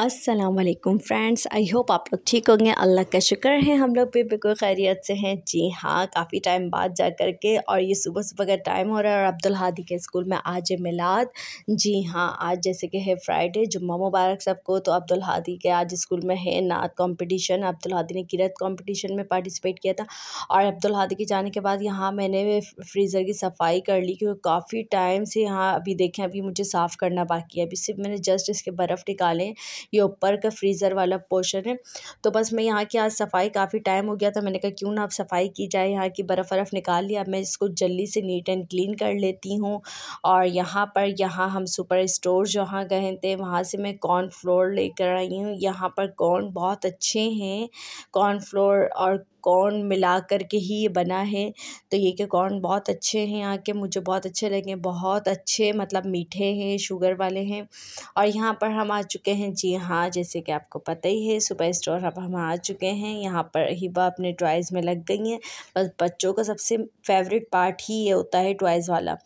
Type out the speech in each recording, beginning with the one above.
Aslam friends I hope आप लोग ठीक होंगे अल्लाह का शुक्र है हम लोग भी बिल्कुल खैरियत से हैं जी हाँ काफ़ी टाइम बाद जा कर के और ये सुबह सुबह का टाइम हो रहा है और अब्दुल हादी के स्कूल में आज है मिलाद जी हाँ आज जैसे कि है फ्राइडे जुम्मा मुबारक सबको तो अब्दुल हादी के आज स्कूल में है नात कॉम्पिटिशन अब्दुल हादी ने किरत कॉम्पटिशन में पार्टिसिपेट किया था और अब्दुल हादी के जाने के बाद यहाँ मैंने फ्रीज़र की सफाई कर ली क्योंकि काफ़ी टाइम से यहाँ अभी देखें अभी मुझे साफ़ करना बाकी है अभी सिर्फ मैंने जस्ट इसके बर्फ़ निकाले ये ऊपर का फ्रीज़र वाला पोर्शन है तो बस मैं यहाँ की आज सफ़ाई काफ़ी टाइम हो गया था मैंने कहा क्यों ना अब सफ़ाई की जाए यहाँ की बर्फ़ वर्फ़ निकाल लिया अब मैं इसको जल्दी से नीट एंड क्लीन कर लेती हूँ और यहाँ पर यहाँ हम सुपर स्टोर जहाँ गए थे वहाँ से मैं कॉर्न फ्लोर लेकर आई हूँ यहाँ पर कॉर्न बहुत अच्छे हैं कॉर्न फ्लोर और कॉर्न मिला कर के ही ये बना है तो ये के कॉर्न बहुत अच्छे हैं यहाँ के मुझे बहुत अच्छे लगे बहुत अच्छे मतलब मीठे हैं शुगर वाले हैं और यहाँ पर हम आ चुके हैं जी हाँ जैसे कि आपको पता ही है सुपर स्टोर अब हम आ चुके हैं यहाँ पर हिबा अपने टॉयज़ में लग गई हैं बस बच्चों का सबसे फेवरेट पार्ट ही ये होता है टॉयज़ वाला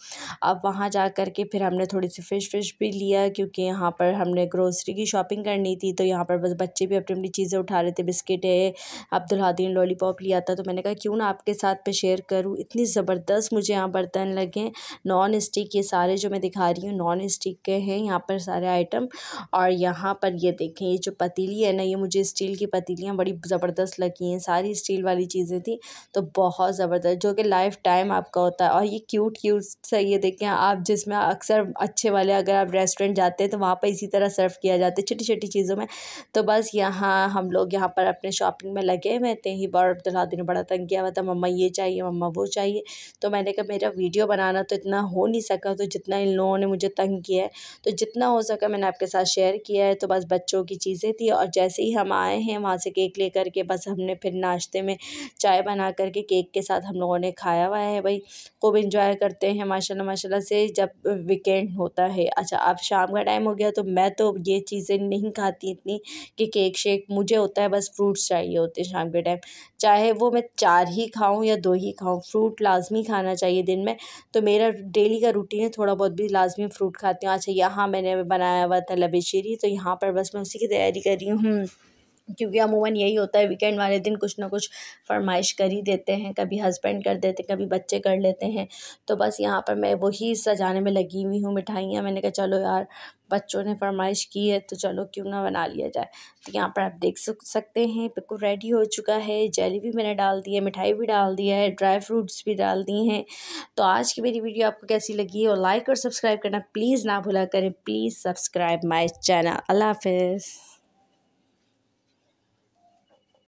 अब वहाँ जा कर के फिर हमने थोड़ी सी फ़िश फिश भी लिया क्योंकि यहाँ पर हमने ग्रोसरी की शॉपिंग करनी थी तो यहाँ पर बस बच्चे भी अपनी अपनी चीज़ें उठा रहे थे बिस्किट है अब्दुल हादीन लॉली लैपटॉप लिया था तो मैंने कहा क्यों ना आपके साथ पे शेयर करूँ इतनी ज़बरदस्त मुझे यहाँ बर्तन लगे नॉन स्टिक ये सारे जो मैं दिखा रही हूँ नॉन स्टिक के हैं यहाँ पर सारे आइटम और यहाँ पर ये देखें ये जो पतीली है ना ये मुझे स्टील की पतीलियाँ बड़ी ज़बरदस्त लगी हैं सारी स्टील वाली चीज़ें थी तो बहुत ज़बरदस्त जो कि लाइफ टाइम आपका होता है और ये क्यूट क्यूट सा ये देखें आप जिसमें अक्सर अच्छे वाले अगर आप रेस्टोरेंट जाते हैं तो वहाँ पर इसी तरह सर्व किया जाता है छोटी छोटी चीज़ों में तो बस यहाँ हम लोग यहाँ पर अपने शॉपिंग में लगे हुए थे ही बार शर्ट तो दिन बड़ा तंग किया हुआ था मम्मा ये चाहिए मम्मा वो चाहिए तो मैंने कहा मेरा वीडियो बनाना तो इतना हो नहीं सका तो जितना इन लोगों ने मुझे तंग किया है तो जितना हो सका मैंने आपके साथ शेयर किया है तो बस बच्चों की चीज़ें थी और जैसे ही हम आए हैं वहाँ से केक ले करके बस हमने फिर नाश्ते में चाय बना करके केक के साथ हम लोगों ने खाया हुआ है भाई खूब इंजॉय करते हैं माशाला माशा से जब वीकेंड होता है अच्छा अब शाम का टाइम हो गया तो मैं तो ये चीज़ें नहीं खाती इतनी कि केक शेक मुझे होता है बस फ्रूट्स चाहिए होते हैं शाम के टाइम चाहे वो मैं चार ही खाऊँ या दो ही खाऊँ फ्रूट लाजमी खाना चाहिए दिन में तो मेरा डेली का रूटीन है थोड़ा बहुत भी लाजमी फ्रूट खाती हूँ अच्छा यहाँ मैंने बनाया हुआ था लबे तो यहाँ पर बस मैं उसी की तैयारी कर रही हूँ क्योंकि अमूमन यही होता है वीकेंड वाले दिन कुछ ना कुछ फरमाइश कर ही देते हैं कभी हस्बैंड कर देते हैं कभी बच्चे कर लेते हैं तो बस यहाँ पर मैं वही सजाने में लगी हुई हूँ मिठाइयाँ मैंने कहा चलो यार बच्चों ने फरमाइश की है तो चलो क्यों ना बना लिया जाए तो यहाँ पर आप देख सकते हैं बिल्कुल रेडी हो चुका है जेली भी मैंने डाल दी है मिठाई भी डाल दिया है ड्राई फ्रूट्स भी डाल दिए हैं तो आज की मेरी वीडियो आपको कैसी लगी है और लाइक और सब्सक्राइब करना प्लीज़ ना भुला करें प्लीज़ सब्सक्राइब माई चैनल अल्लाह हाफिज़